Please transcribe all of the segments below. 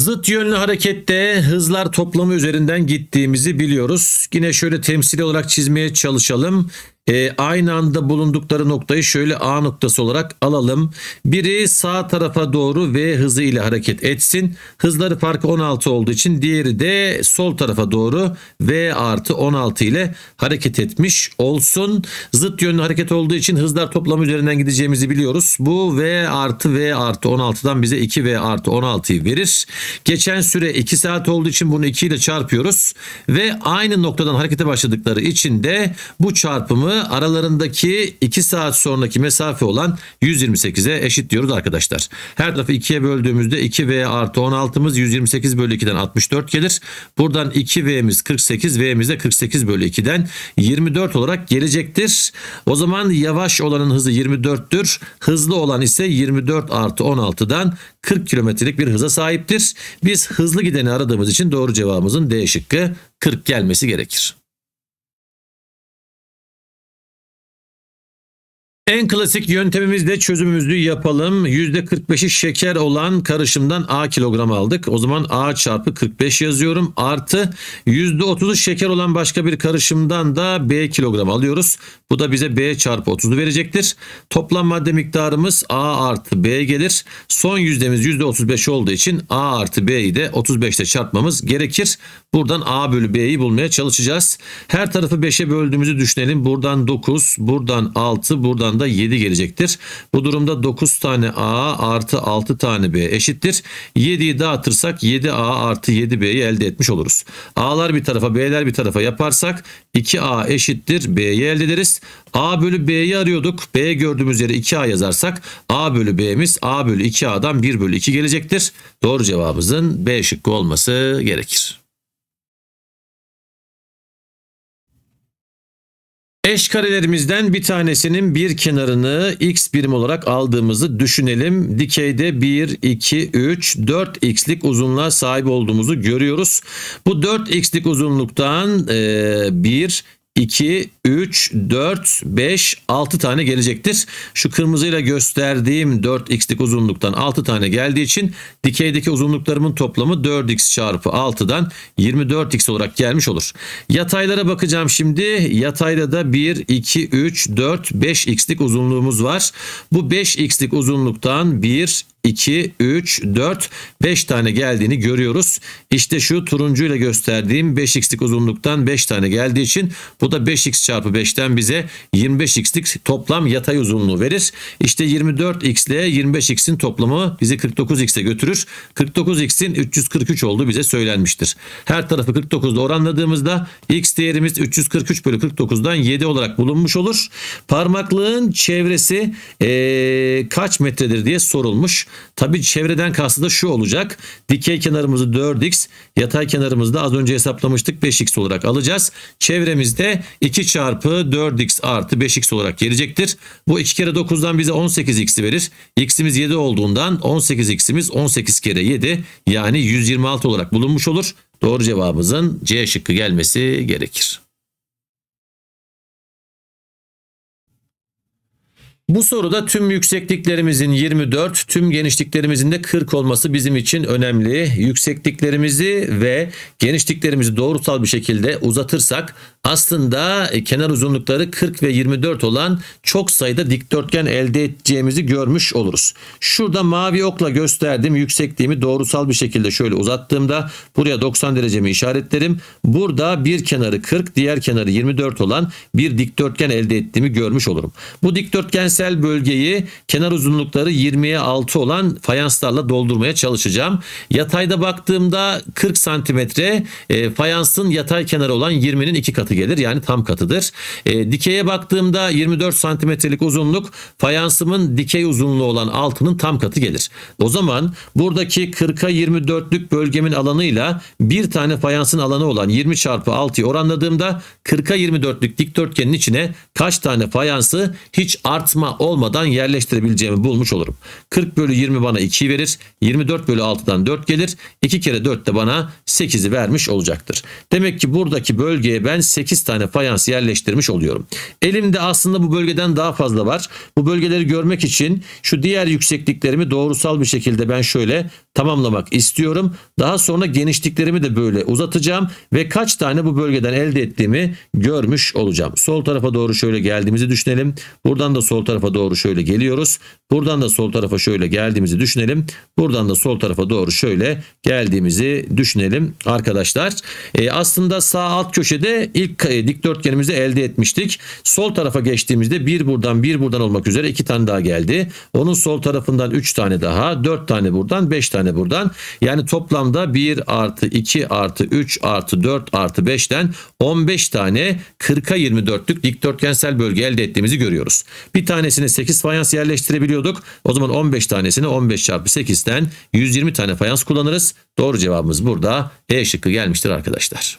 Zıt yönlü harekette hızlar toplamı üzerinden gittiğimizi biliyoruz. Yine şöyle temsil olarak çizmeye çalışalım e, aynı anda bulundukları noktayı şöyle A noktası olarak alalım. Biri sağ tarafa doğru V hızı ile hareket etsin. Hızları farkı 16 olduğu için diğeri de sol tarafa doğru V artı 16 ile hareket etmiş olsun. Zıt yönlü hareket olduğu için hızlar toplamı üzerinden gideceğimizi biliyoruz. Bu V artı V artı 16'dan bize 2V artı 16'yı verir. Geçen süre 2 saat olduğu için bunu 2 ile çarpıyoruz. Ve aynı noktadan harekete başladıkları için de bu çarpımı aralarındaki 2 saat sonraki mesafe olan 128'e eşit diyoruz arkadaşlar. Her tarafı 2'ye böldüğümüzde 2V artı 16'mız 128 bölü 2'den 64 gelir. Buradan 2V'miz 48, V'miz de 48 bölü 2'den 24 olarak gelecektir. O zaman yavaş olanın hızı 24'tür. Hızlı olan ise 24 artı 16'dan 40 kilometrelik bir hıza sahiptir. Biz hızlı gideni aradığımız için doğru cevabımızın D şıkkı 40 gelmesi gerekir. En klasik yöntemimizle çözümümüzü yapalım. %45'i şeker olan karışımdan A kilogram aldık. O zaman A çarpı 45 yazıyorum. Artı %30'u şeker olan başka bir karışımdan da B kilogram alıyoruz. Bu da bize B çarpı 30'u verecektir. Toplam madde miktarımız A artı B gelir. Son yüzdemiz %35 olduğu için A artı B'yi de 35 ile çarpmamız gerekir. Buradan A bölü B'yi bulmaya çalışacağız. Her tarafı 5'e böldüğümüzü düşünelim. Buradan 9, buradan 6, buradan toplamda 7 gelecektir. Bu durumda 9 tane A artı 6 tane B eşittir. 7'yi dağıtırsak 7A artı 7B'yi elde etmiş oluruz. A'lar bir tarafa B'ler bir tarafa yaparsak 2A eşittir B'yi elde ederiz. A bölü B'yi arıyorduk. B gördüğümüz yere 2A yazarsak A bölü B'miz A bölü 2A'dan 1 bölü 2 gelecektir. Doğru cevabımızın B şıkkı olması gerekir. Eş bir tanesinin bir kenarını x birim olarak aldığımızı düşünelim. Dikeyde 1, 2, 3, 4x'lik uzunluğa sahip olduğumuzu görüyoruz. Bu 4x'lik uzunluktan e, 1, 2, 3, 4, 5, 6 tane gelecektir. Şu kırmızıyla gösterdiğim 4x'lik uzunluktan 6 tane geldiği için dikeydeki uzunluklarımın toplamı 4x çarpı 6'dan 24x olarak gelmiş olur. Yataylara bakacağım şimdi. Yatayda da 1, 2, 3, 4, 5x'lik uzunluğumuz var. Bu 5x'lik uzunluktan 1, 2, 3, 4, 5 tane geldiğini görüyoruz. İşte şu turuncuyla gösterdiğim 5x'lik uzunluktan 5 tane geldiği için bu da 5x çarpı 5'ten bize 25x'lik toplam yatay uzunluğu verir. İşte 24x ile 25x'in toplamı bizi 49x'e götürür. 49x'in 343 olduğu bize söylenmiştir. Her tarafı 49 ile oranladığımızda x değerimiz 343 bölü 49'dan 7 olarak bulunmuş olur. Parmaklığın çevresi ee, kaç metredir diye sorulmuş. Tabi çevreden kastı da şu olacak. Dikey kenarımızı 4x, yatay kenarımızı da az önce hesaplamıştık 5x olarak alacağız. Çevremizde 2 çarpı 4x artı 5x olarak gelecektir. Bu 2 kere 9'dan bize 18x'i verir. x'imiz 7 olduğundan 18x'imiz 18 kere 7 yani 126 olarak bulunmuş olur. Doğru cevabımızın C şıkkı gelmesi gerekir. Bu soruda tüm yüksekliklerimizin 24, tüm genişliklerimizin de 40 olması bizim için önemli. Yüksekliklerimizi ve genişliklerimizi doğrusal bir şekilde uzatırsak aslında e, kenar uzunlukları 40 ve 24 olan çok sayıda dikdörtgen elde edeceğimizi görmüş oluruz. Şurada mavi okla gösterdim yüksekliğimi doğrusal bir şekilde şöyle uzattığımda buraya 90 derecemi işaretlerim. Burada bir kenarı 40 diğer kenarı 24 olan bir dikdörtgen elde ettiğimi görmüş olurum. Bu dikdörtgen Dikdörtgesel bölgeyi kenar uzunlukları 20'ye 6 olan fayanslarla doldurmaya çalışacağım. Yatayda baktığımda 40 santimetre e, fayansın yatay kenarı olan 20'nin iki katı gelir. Yani tam katıdır. E, dikeye baktığımda 24 santimetrelik uzunluk fayansımın dikey uzunluğu olan 6'nın tam katı gelir. O zaman buradaki 40'a 24'lük bölgemin alanıyla bir tane fayansın alanı olan 20 çarpı 6'yı oranladığımda 40'a 24'lük dikdörtgenin içine kaç tane fayansı hiç artma olmadan yerleştirebileceğimi bulmuş olurum. 40 bölü 20 bana 2'yi verir. 24 bölü 6'dan 4 gelir. 2 kere 4 de bana 8'i vermiş olacaktır. Demek ki buradaki bölgeye ben 8 tane fayans yerleştirmiş oluyorum. Elimde aslında bu bölgeden daha fazla var. Bu bölgeleri görmek için şu diğer yüksekliklerimi doğrusal bir şekilde ben şöyle tamamlamak istiyorum. Daha sonra genişliklerimi de böyle uzatacağım ve kaç tane bu bölgeden elde ettiğimi görmüş olacağım. Sol tarafa doğru şöyle geldiğimizi düşünelim. Buradan da sol tarafa doğru şöyle geliyoruz. Buradan da sol tarafa şöyle geldiğimizi düşünelim. Buradan da sol tarafa doğru şöyle geldiğimizi düşünelim arkadaşlar. E, aslında sağ alt köşede ilk e, dikdörtgenimizi elde etmiştik. Sol tarafa geçtiğimizde bir buradan bir buradan olmak üzere iki tane daha geldi. Onun sol tarafından üç tane daha, dört tane buradan, beş tane tane buradan. Yani toplamda 1 artı 2 artı 3 artı 4 artı 5'ten 15 tane 40'a 24'lük dikdörtgensel bölge elde ettiğimizi görüyoruz. Bir tanesini 8 fayans yerleştirebiliyorduk. O zaman 15 tanesini 15 çarpı 8'ten 120 tane fayans kullanırız. Doğru cevabımız burada E şıkkı gelmiştir arkadaşlar.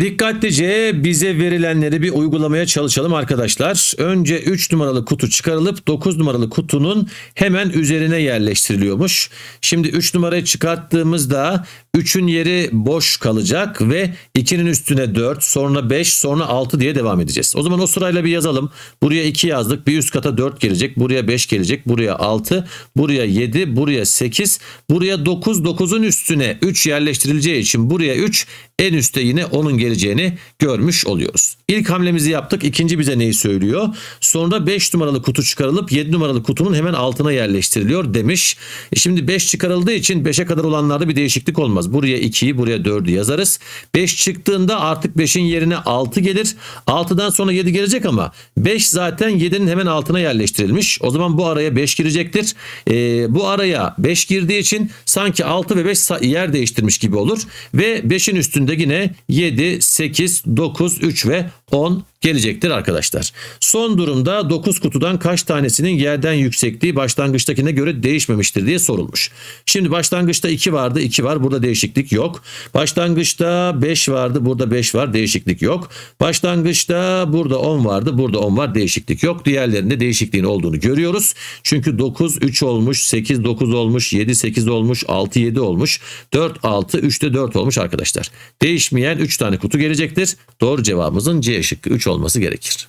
Dikkatlice bize verilenleri bir uygulamaya çalışalım arkadaşlar. Önce 3 numaralı kutu çıkarılıp 9 numaralı kutunun hemen üzerine yerleştiriliyormuş. Şimdi 3 numarayı çıkarttığımızda 3'ün yeri boş kalacak ve 2'nin üstüne 4 sonra 5 sonra 6 diye devam edeceğiz. O zaman o sırayla bir yazalım. Buraya 2 yazdık bir üst kata 4 gelecek buraya 5 gelecek buraya 6 buraya 7 buraya 8 buraya 9 9'un üstüne 3 yerleştirileceği için buraya 3 en üstte yine onun geleceğini görmüş oluyoruz. İlk hamlemizi yaptık ikinci bize neyi söylüyor? Sonra 5 numaralı kutu çıkarılıp 7 numaralı kutunun hemen altına yerleştiriliyor demiş. E şimdi 5 çıkarıldığı için 5'e kadar olanlarda bir değişiklik olmaz olmaz. Buraya 2'yi buraya 4'ü yazarız. 5 çıktığında artık 5'in yerine 6 gelir. 6'dan sonra 7 gelecek ama 5 zaten 7'nin hemen altına yerleştirilmiş. O zaman bu araya 5 girecektir. E, bu araya 5 girdiği için sanki 6 ve 5 yer değiştirmiş gibi olur. Ve 5'in üstünde yine 7, 8, 9, 3 ve 10 gelecektir arkadaşlar. Son durumda 9 kutudan kaç tanesinin yerden yüksekliği başlangıçtakine göre değişmemiştir diye sorulmuş. Şimdi başlangıçta 2 vardı 2 var burada değişiklik yok. Başlangıçta 5 vardı burada 5 var değişiklik yok. Başlangıçta burada 10 vardı burada 10 var değişiklik yok. Diğerlerinde değişikliğin olduğunu görüyoruz. Çünkü 9 3 olmuş 8 9 olmuş 7 8 olmuş 6 7 olmuş 4 6 3 de 4 olmuş arkadaşlar. Değişmeyen 3 tane kutu gelecektir. Doğru cevabımızın C şıkkı 3 olması gerekir.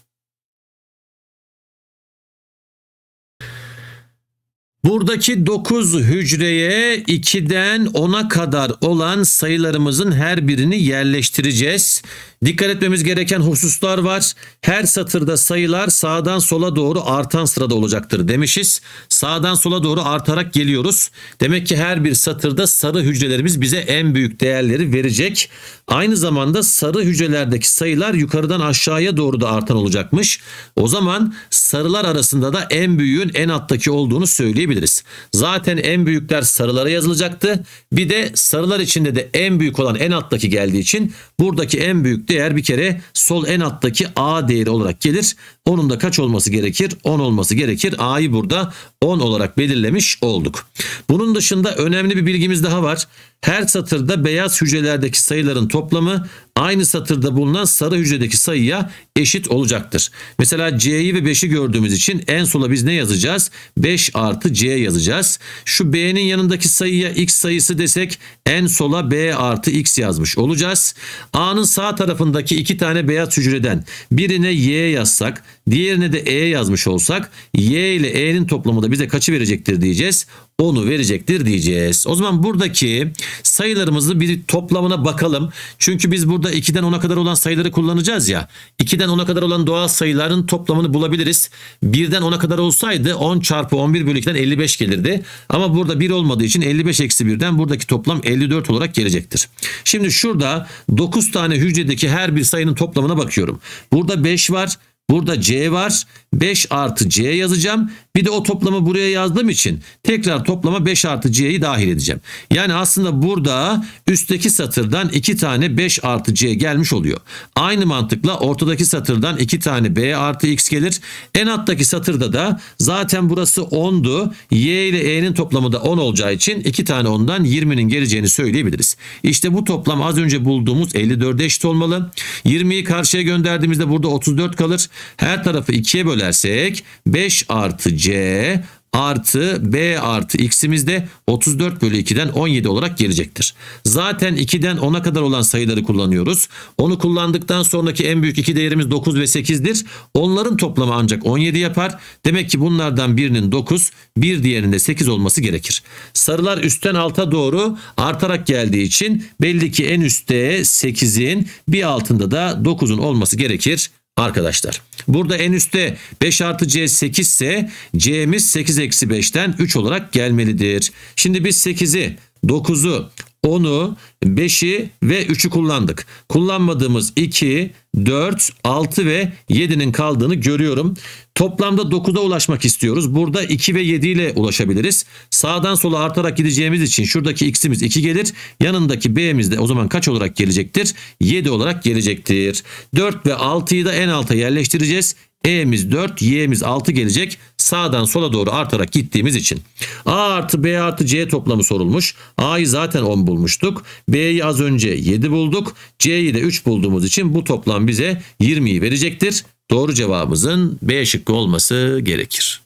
Buradaki 9 hücreye 2'den 10'a kadar olan sayılarımızın her birini yerleştireceğiz. Dikkat etmemiz gereken hususlar var. Her satırda sayılar sağdan sola doğru artan sırada olacaktır demişiz. Sağdan sola doğru artarak geliyoruz. Demek ki her bir satırda sarı hücrelerimiz bize en büyük değerleri verecek. Aynı zamanda sarı hücrelerdeki sayılar yukarıdan aşağıya doğru da artan olacakmış. O zaman sarılar arasında da en büyüğün en alttaki olduğunu söyleyebiliriz. Zaten en büyükler sarılara yazılacaktı. Bir de sarılar içinde de en büyük olan en alttaki geldiği için buradaki en büyük değer bir kere sol en alttaki A değeri olarak gelir. Onun da kaç olması gerekir? 10 olması gerekir. A'yı burada 10 olarak belirlemiş olduk. Bunun dışında önemli bir bilgimiz daha var. Her satırda beyaz hücrelerdeki sayıların toplamı aynı satırda bulunan sarı hücredeki sayıya eşit olacaktır. Mesela C'yi ve 5'i gördüğümüz için en sola biz ne yazacağız? 5 artı C yazacağız. Şu B'nin yanındaki sayıya X sayısı desek en sola B artı X yazmış olacağız. A'nın sağ tarafındaki iki tane beyaz hücreden birine Y yazsak diğerine de E yazmış olsak Y ile E'nin toplamı da bize kaçı verecektir diyeceğiz onu verecektir diyeceğiz. O zaman buradaki sayılarımızı bir toplamına bakalım. Çünkü biz burada 2'den 10'a kadar olan sayıları kullanacağız ya. 2'den 10'a kadar olan doğal sayıların toplamını bulabiliriz. 1'den 10'a kadar olsaydı 10 çarpı 11 bölü 2'den 55 gelirdi. Ama burada 1 olmadığı için 55 eksi 1'den buradaki toplam 54 olarak gelecektir. Şimdi şurada 9 tane hücredeki her bir sayının toplamına bakıyorum. Burada 5 var. Burada C var. 5 artı C yazacağım. Bir de o toplamı buraya yazdığım için tekrar toplama 5 artı C'yi dahil edeceğim. Yani aslında burada üstteki satırdan 2 tane 5 artı C gelmiş oluyor. Aynı mantıkla ortadaki satırdan 2 tane B artı X gelir. En alttaki satırda da zaten burası 10'du. Y ile E'nin toplamı da 10 olacağı için 2 tane 10'dan 20'nin geleceğini söyleyebiliriz. İşte bu toplam az önce bulduğumuz 54'e eşit olmalı. 20'yi karşıya gönderdiğimizde burada 34 kalır. Her tarafı 2'ye bölersek 5 artı C artı B artı x'imiz de 34 bölü 2'den 17 olarak gelecektir. Zaten 2'den 10'a kadar olan sayıları kullanıyoruz. Onu kullandıktan sonraki en büyük iki değerimiz 9 ve 8'dir. Onların toplamı ancak 17 yapar. Demek ki bunlardan birinin 9, bir diğerinde 8 olması gerekir. Sarılar üstten alta doğru artarak geldiği için belli ki en üstte 8'in bir altında da 9'un olması gerekir Arkadaşlar burada en üstte 5 artı c 8 ise c'miz 8 eksi 5'ten 3 olarak gelmelidir. Şimdi biz 8'i 9'u 10'u, 5'i ve 3'ü kullandık. Kullanmadığımız 2, 4, 6 ve 7'nin kaldığını görüyorum. Toplamda 9'a ulaşmak istiyoruz. Burada 2 ve 7 ile ulaşabiliriz. Sağdan sola artarak gideceğimiz için şuradaki x'imiz 2 gelir. Yanındaki b'miz de o zaman kaç olarak gelecektir? 7 olarak gelecektir. 4 ve 6'yı da en alta yerleştireceğiz. E'miz 4, Y'miz 6 gelecek. Sağdan sola doğru artarak gittiğimiz için. A artı B artı C toplamı sorulmuş. A'yı zaten 10 bulmuştuk. B'yi az önce 7 bulduk. C'yi de 3 bulduğumuz için bu toplam bize 20'yi verecektir. Doğru cevabımızın B şıkkı olması gerekir.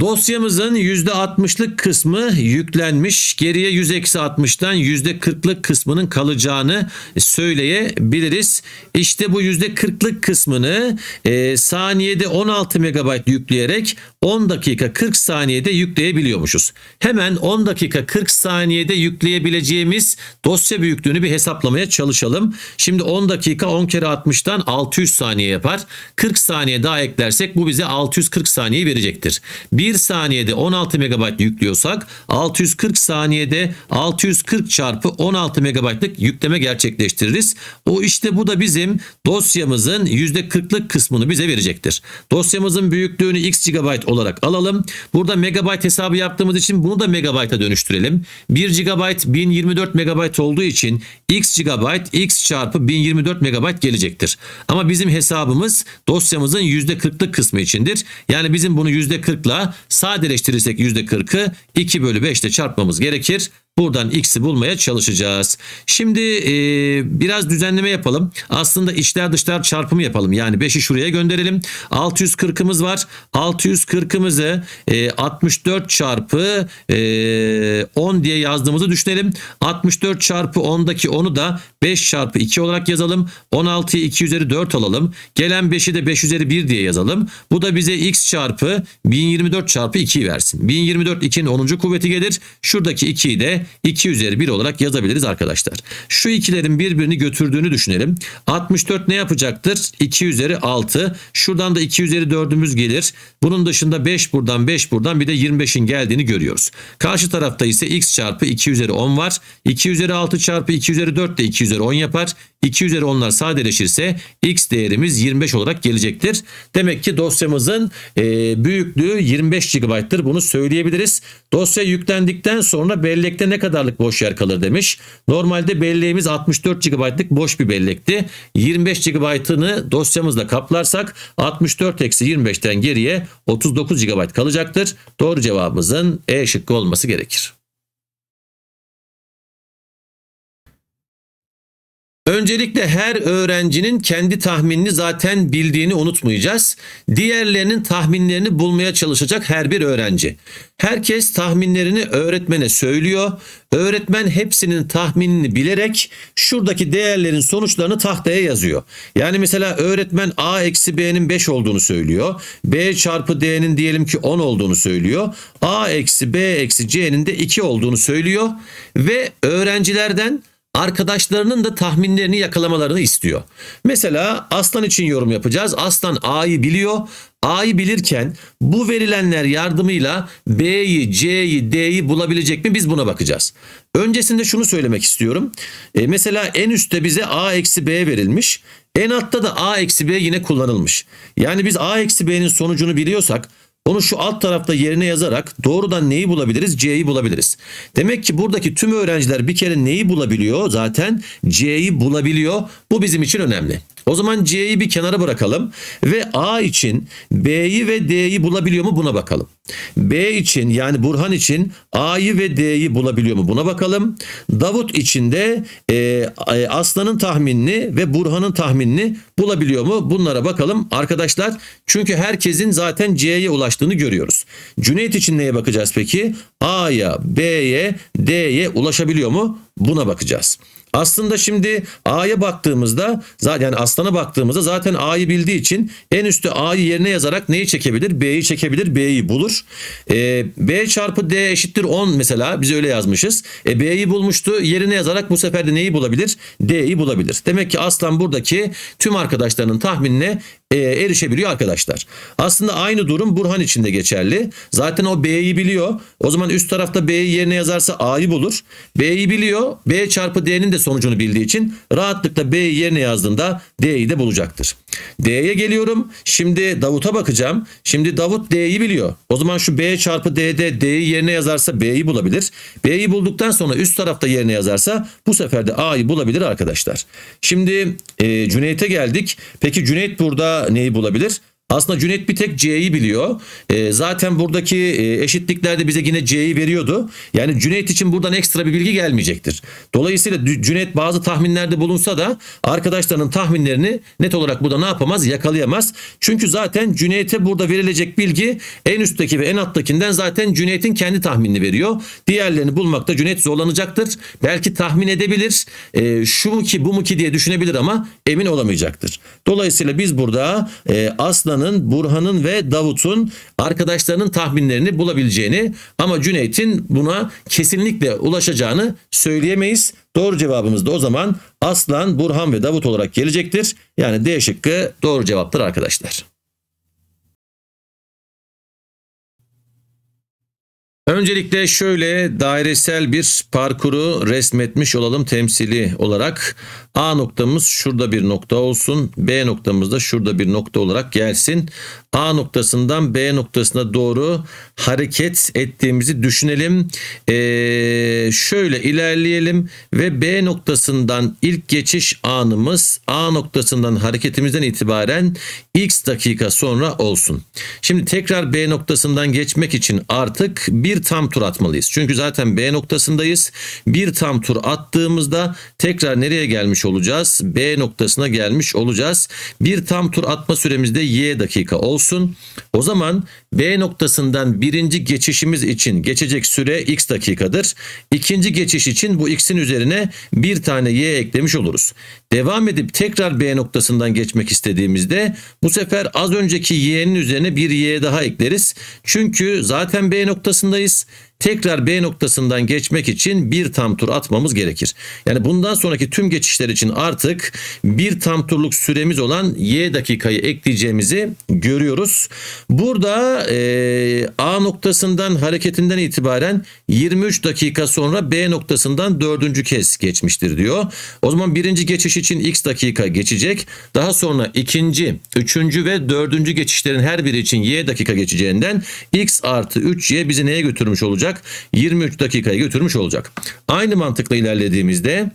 Dosyamızın %60'lık kısmı yüklenmiş. Geriye 100-60'dan %40'lık kısmının kalacağını e, söyleyebiliriz. İşte bu %40'lık kısmını e, saniyede 16 MB yükleyerek 10 dakika 40 saniyede yükleyebiliyormuşuz. Hemen 10 dakika 40 saniyede yükleyebileceğimiz dosya büyüklüğünü bir hesaplamaya çalışalım. Şimdi 10 dakika 10 kere 60'tan 600 saniye yapar. 40 saniye daha eklersek bu bize 640 saniye verecektir. Bir 1 saniyede 16 MB yüklüyorsak 640 saniyede 640 çarpı 16 MB'lık yükleme gerçekleştiririz. O işte bu da bizim dosyamızın %40'lık kısmını bize verecektir. Dosyamızın büyüklüğünü x GB olarak alalım. Burada megabayt hesabı yaptığımız için bunu da megabayta dönüştürelim. 1 GB 1024 MB olduğu için x GB x çarpı 1024 MB gelecektir. Ama bizim hesabımız dosyamızın %40'lık kısmı içindir. Yani bizim bunu %40'la sadeleştirirsek %40'ı 2 bölü 5 ile çarpmamız gerekir. Buradan x'i bulmaya çalışacağız. Şimdi e, biraz düzenleme yapalım. Aslında içler dışlar çarpımı yapalım. Yani 5'i şuraya gönderelim. 640'ımız var. 640'ımızı e, 64 çarpı e, 10 diye yazdığımızı düşünelim. 64 çarpı 10'daki 10'u da 5 çarpı 2 olarak yazalım. 16'yı 2 üzeri 4 alalım. Gelen 5'i de 5 üzeri 1 diye yazalım. Bu da bize x çarpı 1024 çarpı 2'yi versin. 1024 2'nin 10. kuvveti gelir. Şuradaki 2'yi de 2 üzeri 1 olarak yazabiliriz arkadaşlar. Şu ikilerin birbirini götürdüğünü düşünelim. 64 ne yapacaktır? 2 üzeri 6. Şuradan da 2 üzeri 4'ümüz gelir. Bunun dışında 5 buradan 5 buradan bir de 25'in geldiğini görüyoruz. Karşı tarafta ise x çarpı 2 üzeri 10 var. 2 üzeri 6 çarpı 2 üzeri 4 de 2 üzeri 10 yapar. 2 üzeri 10'lar sadeleşirse x değerimiz 25 olarak gelecektir. Demek ki dosyamızın e, büyüklüğü 25 GB'tır. Bunu söyleyebiliriz. Dosya yüklendikten sonra bellekte ne ne kadarlık boş yer kalır demiş. Normalde belleğimiz 64 GB'lık boş bir bellekti. 25 GB'ını dosyamızla kaplarsak 64 eksi 25'ten geriye 39 GB kalacaktır. Doğru cevabımızın E şıkkı olması gerekir. Öncelikle her öğrencinin kendi tahminini zaten bildiğini unutmayacağız. Diğerlerinin tahminlerini bulmaya çalışacak her bir öğrenci. Herkes tahminlerini öğretmene söylüyor. Öğretmen hepsinin tahminini bilerek şuradaki değerlerin sonuçlarını tahtaya yazıyor. Yani mesela öğretmen A eksi B'nin 5 olduğunu söylüyor. B çarpı D'nin diyelim ki 10 olduğunu söylüyor. A eksi B eksi C'nin de 2 olduğunu söylüyor. Ve öğrencilerden arkadaşlarının da tahminlerini yakalamalarını istiyor. Mesela aslan için yorum yapacağız. Aslan A'yı biliyor. A'yı bilirken bu verilenler yardımıyla B'yi, C'yi, D'yi bulabilecek mi biz buna bakacağız. Öncesinde şunu söylemek istiyorum. E mesela en üstte bize A eksi B verilmiş. En altta da A eksi B yine kullanılmış. Yani biz A eksi B'nin sonucunu biliyorsak onu şu alt tarafta yerine yazarak doğrudan neyi bulabiliriz? C'yi bulabiliriz. Demek ki buradaki tüm öğrenciler bir kere neyi bulabiliyor? Zaten C'yi bulabiliyor. Bu bizim için önemli. O zaman C'yi bir kenara bırakalım ve A için B'yi ve D'yi bulabiliyor mu buna bakalım. B için yani Burhan için A'yı ve D'yi bulabiliyor mu buna bakalım. Davut için de e, e Aslan'ın tahminini ve Burhan'ın tahminini bulabiliyor mu bunlara bakalım arkadaşlar. Çünkü herkesin zaten C'ye ulaştığını görüyoruz. Cüneyt için neye bakacağız peki? A'ya, B'ye, D'ye ulaşabiliyor mu? Buna bakacağız. Aslında şimdi A'ya baktığımızda zaten yani aslana baktığımızda zaten A'yı bildiği için en üstte A'yı yerine yazarak neyi çekebilir? B'yi çekebilir. B'yi bulur. E, B çarpı D eşittir 10 mesela biz öyle yazmışız. E, B'yi bulmuştu. Yerine yazarak bu sefer de neyi bulabilir? D'yi bulabilir. Demek ki aslan buradaki tüm arkadaşlarının tahminine e, erişebiliyor arkadaşlar. Aslında aynı durum Burhan için de geçerli. Zaten o B'yi biliyor. O zaman üst tarafta B'yi yerine yazarsa A'yı bulur. B'yi biliyor. B çarpı D'nin de sonucunu bildiği için rahatlıkla B'yi yerine yazdığında D'yi de bulacaktır. D'ye geliyorum. Şimdi Davut'a bakacağım. Şimdi Davut D'yi biliyor. O zaman şu B çarpı D'de D'yi yerine yazarsa B'yi bulabilir. B'yi bulduktan sonra üst tarafta yerine yazarsa bu sefer de A'yı bulabilir arkadaşlar. Şimdi e, Cüneyt'e geldik. Peki Cüneyt burada neyi bulabilir? Aslında Cüneyt bir tek C'yi biliyor. E, zaten buradaki e, eşitliklerde bize yine C'yi veriyordu. Yani Cüneyt için buradan ekstra bir bilgi gelmeyecektir. Dolayısıyla Cüneyt bazı tahminlerde bulunsa da arkadaşlarının tahminlerini net olarak burada ne yapamaz yakalayamaz. Çünkü zaten Cüneyt'e burada verilecek bilgi en üstteki ve en alttakinden zaten Cüneyt'in kendi tahminini veriyor. Diğerlerini bulmakta Cüneyt zorlanacaktır. Belki tahmin edebilir. E, şu mu ki bu mu ki diye düşünebilir ama emin olamayacaktır. Dolayısıyla biz burada e, Aslan'ın Süleyman'ın, Burhan'ın ve Davut'un arkadaşlarının tahminlerini bulabileceğini ama Cüneyt'in buna kesinlikle ulaşacağını söyleyemeyiz. Doğru cevabımız da o zaman Aslan, Burhan ve Davut olarak gelecektir. Yani D şıkkı doğru cevaptır arkadaşlar. Öncelikle şöyle dairesel bir parkuru resmetmiş olalım temsili olarak. A noktamız şurada bir nokta olsun. B noktamız da şurada bir nokta olarak gelsin. A noktasından B noktasına doğru hareket ettiğimizi düşünelim. Ee, şöyle ilerleyelim ve B noktasından ilk geçiş anımız A noktasından hareketimizden itibaren x dakika sonra olsun. Şimdi tekrar B noktasından geçmek için artık bir bir tam tur atmalıyız. Çünkü zaten B noktasındayız. Bir tam tur attığımızda tekrar nereye gelmiş olacağız? B noktasına gelmiş olacağız. Bir tam tur atma süremiz de Y dakika olsun. O zaman B noktasından birinci geçişimiz için geçecek süre X dakikadır. İkinci geçiş için bu X'in üzerine bir tane Y eklemiş oluruz. Devam edip tekrar B noktasından geçmek istediğimizde bu sefer az önceki y'nin üzerine bir y daha ekleriz. Çünkü zaten B noktasındayız tekrar B noktasından geçmek için bir tam tur atmamız gerekir. Yani bundan sonraki tüm geçişler için artık bir tam turluk süremiz olan Y dakikayı ekleyeceğimizi görüyoruz. Burada e, A noktasından hareketinden itibaren 23 dakika sonra B noktasından dördüncü kez geçmiştir diyor. O zaman birinci geçiş için X dakika geçecek. Daha sonra ikinci, üçüncü ve dördüncü geçişlerin her biri için Y dakika geçeceğinden X artı 3Y bizi neye götürmüş olacak? olacak? 23 dakikaya götürmüş olacak. Aynı mantıkla ilerlediğimizde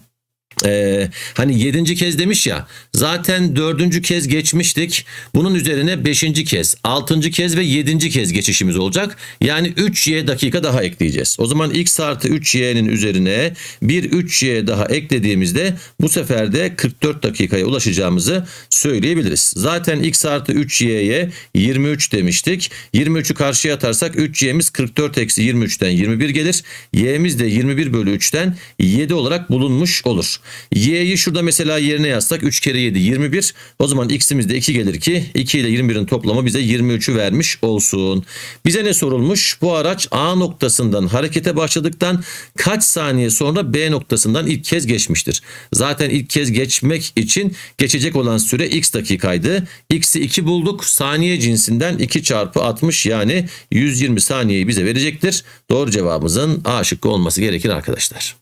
ee, hani yedinci kez demiş ya zaten dördüncü kez geçmiştik bunun üzerine beşinci kez altıncı kez ve yedinci kez geçişimiz olacak yani 3y dakika daha ekleyeceğiz o zaman x artı 3y'nin üzerine bir 3y daha eklediğimizde bu sefer de 44 dakikaya ulaşacağımızı söyleyebiliriz zaten x artı 3y'ye 23 demiştik 23'ü karşıya atarsak 3y'miz 44 eksi 23'ten 21 gelir y'miz de 21 bölü 3'ten 7 olarak bulunmuş olur Y'yi şurada mesela yerine yazsak 3 kere 7 21. O zaman x'imiz de 2 gelir ki 2 ile 21'in toplamı bize 23'ü vermiş olsun. Bize ne sorulmuş? Bu araç A noktasından harekete başladıktan kaç saniye sonra B noktasından ilk kez geçmiştir? Zaten ilk kez geçmek için geçecek olan süre x dakikaydı. X'i 2 bulduk. Saniye cinsinden 2 çarpı 60 yani 120 saniyeyi bize verecektir. Doğru cevabımızın A şıkkı olması gerekir arkadaşlar.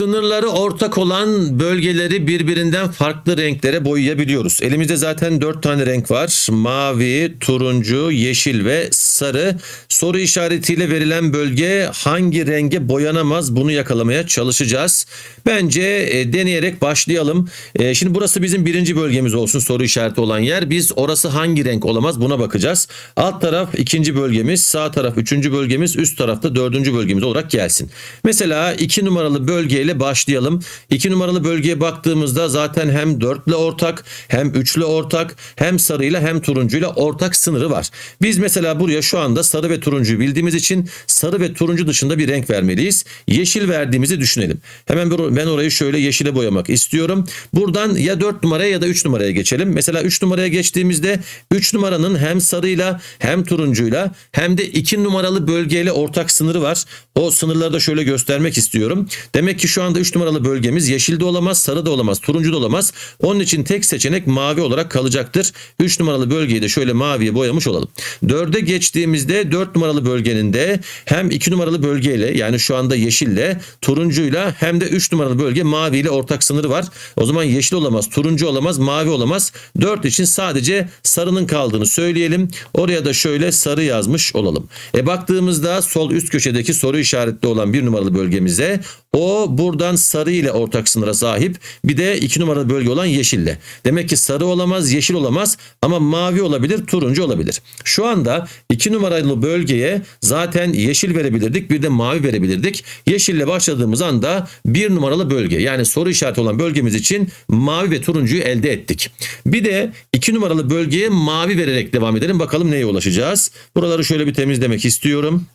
Sınırları ortak olan bölgeleri birbirinden farklı renklere boyayabiliyoruz. Elimizde zaten dört tane renk var. Mavi, turuncu, yeşil ve sarı. Soru işaretiyle verilen bölge hangi renge boyanamaz bunu yakalamaya çalışacağız. Bence e, deneyerek başlayalım. E, şimdi burası bizim birinci bölgemiz olsun soru işareti olan yer. Biz orası hangi renk olamaz buna bakacağız. Alt taraf ikinci bölgemiz, sağ taraf üçüncü bölgemiz, üst tarafta dördüncü bölgemiz olarak gelsin. Mesela iki numaralı bölgeyle ile başlayalım. 2 numaralı bölgeye baktığımızda zaten hem 4 ile ortak hem 3 ile ortak hem sarıyla hem turuncuyla ortak sınırı var. Biz mesela buraya şu anda sarı ve turuncuyu bildiğimiz için sarı ve turuncu dışında bir renk vermeliyiz. Yeşil verdiğimizi düşünelim. Hemen ben orayı şöyle yeşile boyamak istiyorum. Buradan ya 4 numaraya ya da 3 numaraya geçelim. Mesela 3 numaraya geçtiğimizde 3 numaranın hem sarıyla hem turuncuyla hem de 2 numaralı bölgeyle ortak sınırı var. O sınırları da şöyle göstermek istiyorum. Demek ki şu şu anda 3 numaralı bölgemiz yeşil de olamaz, sarı da olamaz, turuncu da olamaz. Onun için tek seçenek mavi olarak kalacaktır. 3 numaralı bölgeyi de şöyle maviye boyamış olalım. 4'e geçtiğimizde 4 numaralı bölgenin de hem 2 numaralı bölgeyle yani şu anda yeşille, turuncuyla hem de 3 numaralı bölge maviyle ortak sınırı var. O zaman yeşil olamaz, turuncu olamaz, mavi olamaz. 4 için sadece sarının kaldığını söyleyelim. Oraya da şöyle sarı yazmış olalım. E baktığımızda sol üst köşedeki soru işaretli olan 1 numaralı bölgemize o buradan sarı ile ortak sınıra sahip. Bir de iki numaralı bölge olan yeşille. Demek ki sarı olamaz, yeşil olamaz ama mavi olabilir, turuncu olabilir. Şu anda iki numaralı bölgeye zaten yeşil verebilirdik, bir de mavi verebilirdik. Yeşille başladığımız anda bir numaralı bölge yani soru işareti olan bölgemiz için mavi ve turuncuyu elde ettik. Bir de iki numaralı bölgeye mavi vererek devam edelim. Bakalım neye ulaşacağız. Buraları şöyle bir temizlemek istiyorum.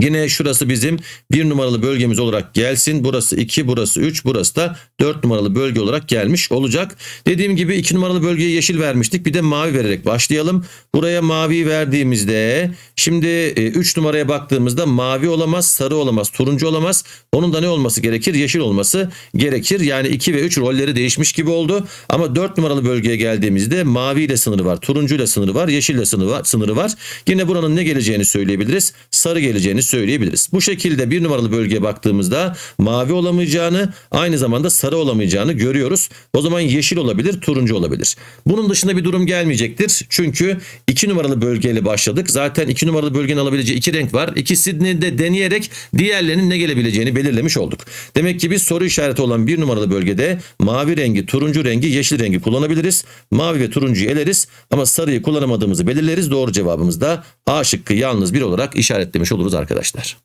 Yine şurası bizim bir numaralı bölgemiz olarak gelsin. Burası 2, burası 3, burası da 4 numaralı bölge olarak gelmiş olacak. Dediğim gibi 2 numaralı bölgeye yeşil vermiştik. Bir de mavi vererek başlayalım. Buraya mavi verdiğimizde şimdi 3 e, numaraya baktığımızda mavi olamaz, sarı olamaz, turuncu olamaz. Onun da ne olması gerekir? Yeşil olması gerekir. Yani 2 ve 3 rolleri değişmiş gibi oldu. Ama 4 numaralı bölgeye geldiğimizde mavi ile sınırı var, turuncu ile sınırı var, yeşil ile sınırı var. Yine buranın ne geleceğini söyleyebiliriz. Sarı geleceğini söyleyebiliriz. Bu şekilde bir numaralı bölgeye baktığımızda mavi olamayacağını aynı zamanda sarı olamayacağını görüyoruz. O zaman yeşil olabilir turuncu olabilir. Bunun dışında bir durum gelmeyecektir. Çünkü 2 numaralı bölgeyle başladık. Zaten 2 numaralı bölgenin alabileceği 2 renk var. İkisini de deneyerek diğerlerinin ne gelebileceğini belirlemiş olduk. Demek ki biz soru işareti olan 1 numaralı bölgede mavi rengi, turuncu rengi, yeşil rengi kullanabiliriz. Mavi ve turuncuyu eleriz ama sarıyı kullanamadığımızı belirleriz. Doğru cevabımız da A şıkkı yalnız bir olarak işaretlemiş oluruz arkadaşlar arkadaşlar.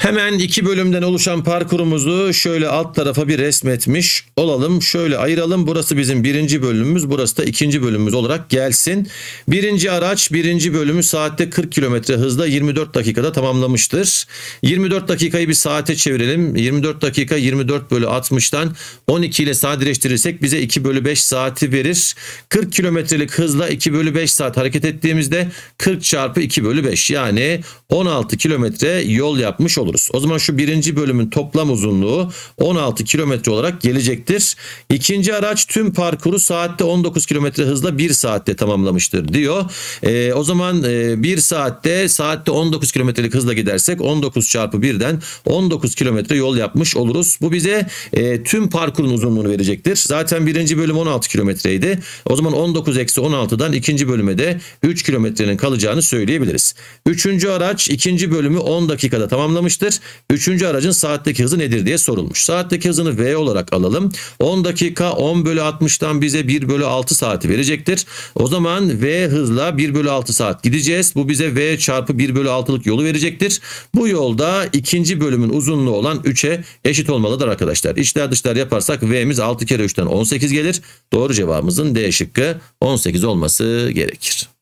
Hemen iki bölümden oluşan parkurumuzu şöyle alt tarafa bir resmetmiş olalım. Şöyle ayıralım. Burası bizim birinci bölümümüz. Burası da ikinci bölümümüz olarak gelsin. Birinci araç birinci bölümü saatte 40 kilometre hızla 24 dakikada tamamlamıştır. 24 dakikayı bir saate çevirelim. 24 dakika 24 bölü 60'tan 12 ile sadeleştirirsek bize 2 bölü 5 saati verir. 40 kilometrelik hızla 2 bölü 5 saat hareket ettiğimizde 40 çarpı 2 bölü 5 yani 16 kilometre yol yapmış olur buluruz. O zaman şu birinci bölümün toplam uzunluğu 16 kilometre olarak gelecektir. İkinci araç tüm parkuru saatte 19 kilometre hızla 1 saatte tamamlamıştır diyor. E, o zaman e, 1 saatte saatte 19 kilometrelik hızla gidersek 19 çarpı 1'den 19 kilometre yol yapmış oluruz. Bu bize e, tüm parkurun uzunluğunu verecektir. Zaten birinci bölüm 16 kilometreydi. O zaman 19 eksi 16'dan ikinci bölüme de 3 kilometrenin kalacağını söyleyebiliriz. Üçüncü araç ikinci bölümü 10 dakikada tamamlamıştır verilmiştir. Üçüncü aracın saatteki hızı nedir diye sorulmuş. Saatteki hızını V olarak alalım. 10 dakika 10 bölü 60'tan bize 1 bölü 6 saati verecektir. O zaman V hızla 1 bölü 6 saat gideceğiz. Bu bize V çarpı 1 bölü 6'lık yolu verecektir. Bu yolda ikinci bölümün uzunluğu olan 3'e eşit olmalıdır arkadaşlar. İçler dışlar yaparsak V'miz 6 kere 3'ten 18 gelir. Doğru cevabımızın D şıkkı 18 olması gerekir.